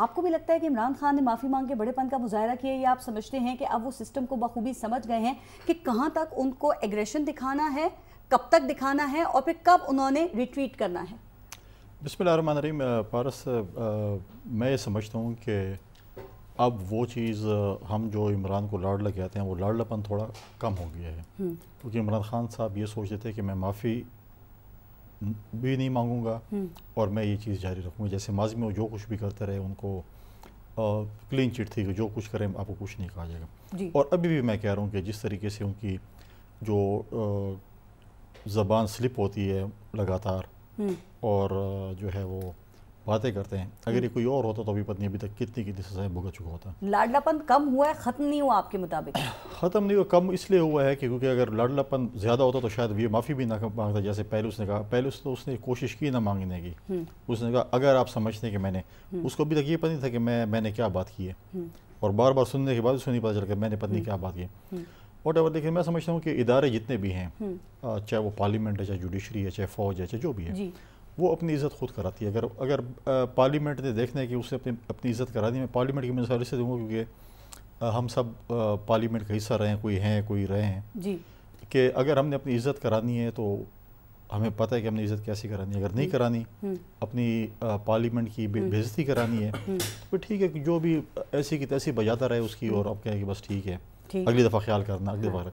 आपको भी लगता है कि इमरान खान ने माफ़ी मांग के बड़ेपन का मुजाहरा किया या आप समझते हैं कि अब वो सिस्टम को बखूबी समझ गए हैं कि कहाँ तक उनको एग्रेशन दिखाना है कब तक दिखाना है और फिर कब उन्होंने रिट्रीट करना है बिस्मिल पारस आ, मैं ये समझता हूँ कि अब वो चीज़ हम जो इमरान को लाडला कहते हैं वो लाडलापन थोड़ा कम हो गया है हम्म। क्योंकि इमरान खान साहब ये सोचते थे कि मैं माफ़ी भी नहीं मांगूंगा हम्म। और मैं ये चीज़ जारी रखूँगा जैसे माजी में जो कुछ भी करते रहे उनको क्लीन चिट थी कि जो कुछ करें आपको कुछ नहीं कहा जाएगा और अभी भी मैं कह रहा हूँ कि जिस तरीके से उनकी जो ज़बान स्लिप होती है लगातार हम्म। और जो है वो बातें करते हैं अगर ये हम्म। कोई और होता तो अभी पत्नी अभी तक कितनी कितनी सजाएं भुगत चुका होता लाडलापन कम हुआ है ख़त्म नहीं हुआ आपके मुताबिक ख़त्म नहीं हुआ कम इसलिए हुआ है कि क्योंकि अगर लाडलापन ज़्यादा होता तो शायद ये माफ़ी भी ना मांगता जैसे पहले उसने कहा पहले उस तो उसने कोशिश की ना मांगने की हम्म। उसने कहा अगर आप समझते कि मैंने हम्म। उसको अभी तक ये पता नहीं था कि मैं मैंने क्या बात की है और बार बार सुनने के बाद उसको नहीं पता चल मैंने पत्नी क्या बात की वट एवर देखिए मैं समझता हूँ कि इदारे जितने भी हैं चाहे वो पार्लियामेंट है चाहे जुडिशरी है चाहे फौज है चाहे जो भी है वो अपनी इज़्ज़त खुद कराती है अगर अगर पार्लियामेंट ने देखना है कि उसने अपनी अपनी इज़्ज़त करा दी मैं पार्लियामेंट की मिसाल से दूँगा क्योंकि हम सब पार्लियामेंट का हिस्सा रहे हैं कोई हैं कोई रहे हैं जी कि अगर हमने अपनी इज़्ज़त करानी है तो हमें पता है कि हमने इज़्ज़त कैसी करानी है अगर नहीं हम्म। करानी हम्म। अपनी पार्लियामेंट की बेजती हम्म। करानी है तो ठीक है जो भी ऐसी की तैसी बजाता रहे उसकी और आप कहें कि बस ठीक है अगली दफ़ा ख्याल करना अगली दफ़ा हाँ।